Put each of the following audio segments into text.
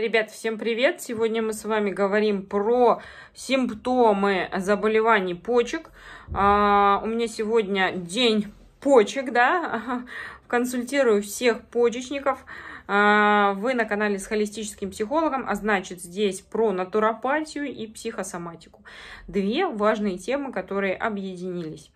Ребят, всем привет! Сегодня мы с вами говорим про симптомы заболеваний почек. А, у меня сегодня день почек, да, консультирую всех почечников. А, вы на канале с холистическим психологом, а значит здесь про натуропатию и психосоматику. Две важные темы, которые объединились.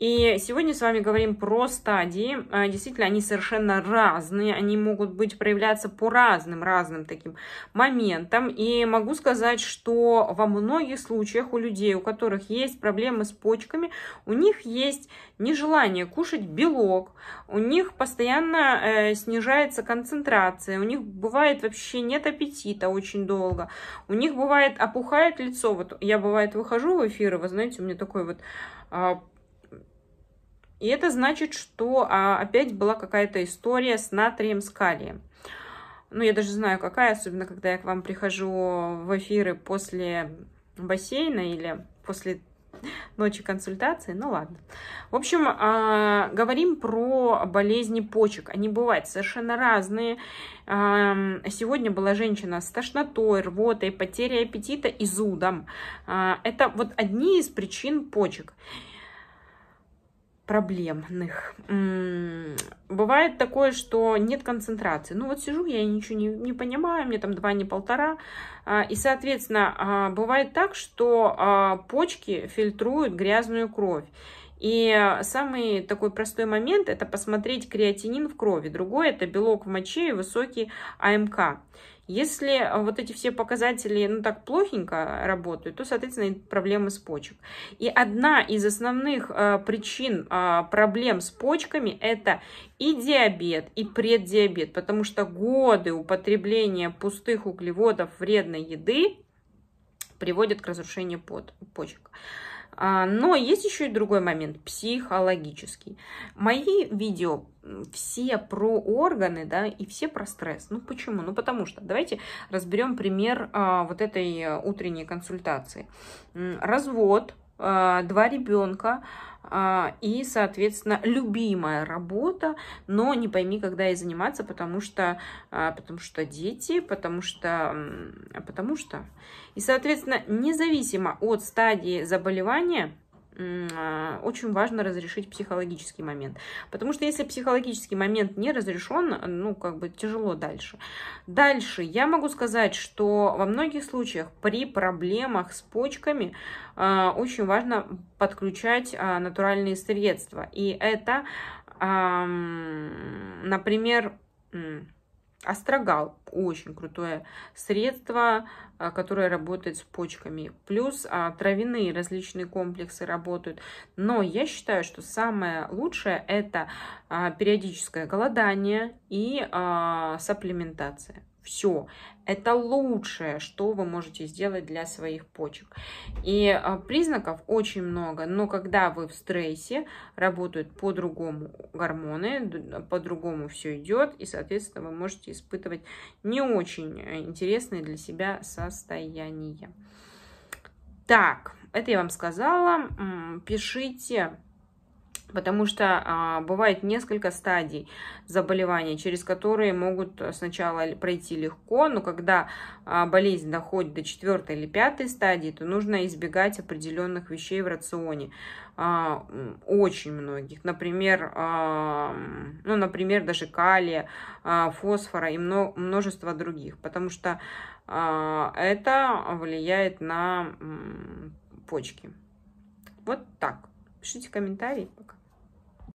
И сегодня с вами говорим про стадии. А, действительно, они совершенно разные, они могут быть проявляться по разным, разным таким моментам. И могу сказать, что во многих случаях у людей, у которых есть проблемы с почками, у них есть нежелание кушать белок, у них постоянно э, снижается концентрация, у них бывает вообще нет аппетита очень долго, у них бывает опухает лицо. Вот я бывает выхожу в эфир, и вы знаете, у меня такой вот а, и это значит, что а, опять была какая-то история с натрием, с калием. Ну, я даже знаю, какая, особенно когда я к вам прихожу в эфиры после бассейна или после ночи консультации. Ну, ладно. В общем, а, говорим про болезни почек. Они бывают совершенно разные. А, сегодня была женщина с тошнотой, рвотой, потерей аппетита и зудом. А, это вот одни из причин почек проблемных. Бывает такое, что нет концентрации. Ну вот сижу, я ничего не, не понимаю, мне там два, не полтора. А, и, соответственно, а, бывает так, что а, почки фильтруют грязную кровь. И самый такой простой момент это посмотреть креатинин в крови. Другой это белок в моче и высокий АМК. Если вот эти все показатели, ну, так плохенько работают, то, соответственно, и проблемы с почек. И одна из основных э, причин э, проблем с почками – это и диабет, и преддиабет, потому что годы употребления пустых углеводов вредной еды приводят к разрушению под, почек. А, но есть еще и другой момент, психологический. Мои видео все про органы, да, и все про стресс. Ну почему? Ну потому что, давайте разберем пример а, вот этой э, утренней консультации. Развод, Э, два ребенка э, и, соответственно, любимая работа, но не пойми, когда ей заниматься, потому что, э, потому что дети, потому что, а потому что. И, соответственно, независимо от стадии заболевания, а, очень важно разрешить психологический момент. Потому что если психологический момент не разрешен, ну, как бы тяжело дальше. Дальше я могу сказать, что во многих случаях при проблемах с почками а, очень важно подключать а, натуральные средства. И это, например, астрагал очень крутое средство, а, которое работает с почками. Плюс а, травяные различные комплексы работают. Но я считаю, что самое лучшее это а, периодическое голодание и сапплементация. Все. Это лучшее, что вы можете сделать для своих почек. И а, признаков очень много, но когда вы в стрессе, работают по-другому гормоны, по-другому все идет, и, соответственно, вы можете испытывать не очень э, интересные для себя состояния. Так, это я вам сказала. Пишите Потому что а, бывает несколько стадий заболевания, через которые могут э, сначала пройти легко, но когда а, болезнь доходит до четвертой или пятой стадии, то нужно избегать определенных вещей в рационе. А, очень многих. Например, а, ну, например, даже калия, а, фосфора и множество других. Потому что а, это влияет на м, почки. Вот так. Пишите комментарии. Пока.